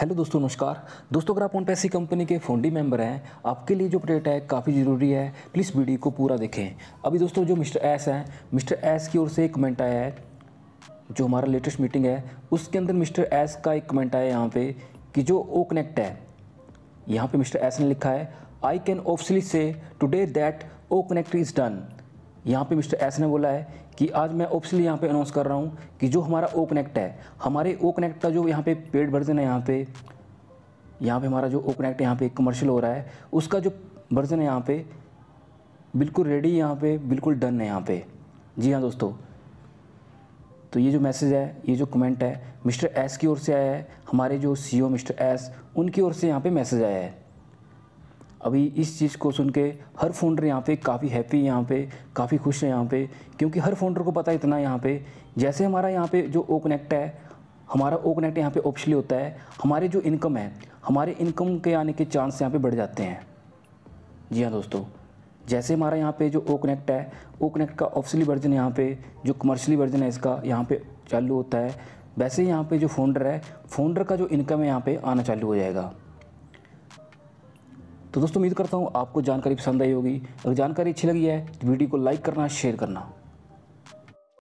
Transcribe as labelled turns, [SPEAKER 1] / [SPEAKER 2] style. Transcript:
[SPEAKER 1] hello दोस्तों नमस्कार दोस्तों अगर आप उन पैसी कंपनी के फोन्डी मेंबर हैं आपके लिए जो अपडेट है काफ़ी ज़रूरी है प्लीज़ वीडियो को पूरा देखें अभी दोस्तों जो मिस्टर एस हैं मिस्टर एस की ओर से एक कमेंट आया है जो हमारा लेटेस्ट मीटिंग है उसके अंदर मिस्टर एस का एक कमेंट आया यहाँ पर कि जो ओ कनेक्ट है यहाँ पर मिस्टर एस ने लिखा है I can officially say today that O connect is done यहाँ पे मिस्टर एस ने बोला है कि आज मैं ऑफिसली यहाँ पे अनाउंस कर रहा हूँ कि जो हमारा ओ कनेक्ट है हमारे ओ कनेक्ट का जो यहाँ पे पेड वर्जन है यहाँ पे यहाँ पे हमारा जो ओ कनेक्ट यहाँ पे कमर्शियल हो रहा है उसका जो वर्जन है यहाँ पे बिल्कुल रेडी यहाँ पे बिल्कुल डन है यहाँ पे जी हाँ दोस्तों तो ये जो मैसेज है ये जो कमेंट है मिस्टर एस की ओर से आया है हमारे जो सी e मिस्टर एस उनकी ओर से यहाँ पे मैसेज आया है अभी इस चीज़ को सुन के हर फाउंडर यहाँ पे काफ़ी हैप्पी यहाँ पे काफ़ी खुश है यहाँ पे क्योंकि हर फाउंडर को पता है इतना यहाँ पे जैसे हमारा यहाँ पे जो ओ कनेक्ट है हमारा ओ कनेक्ट यहाँ पे ऑप्शली होता है हमारे जो इनकम है हमारे इनकम के आने के चांस यहाँ पर बढ़ जाते हैं जी हाँ दोस्तों जैसे हमारा यहाँ पे जो ओ कनेक्ट है ओ कनेक्ट का ऑप्शनली वर्जन यहाँ पे जो कमर्शली वर्जन है इसका यहाँ पे चालू होता है वैसे यहाँ पे जो फाउंडर है फाउंडर का जो इनकम है यहाँ पे आना चालू हो जाएगा तो दोस्तों उम्मीद करता हूँ आपको जानकारी पसंद आई होगी अगर जानकारी अच्छी लगी है तो वीडियो को लाइक करना शेयर करना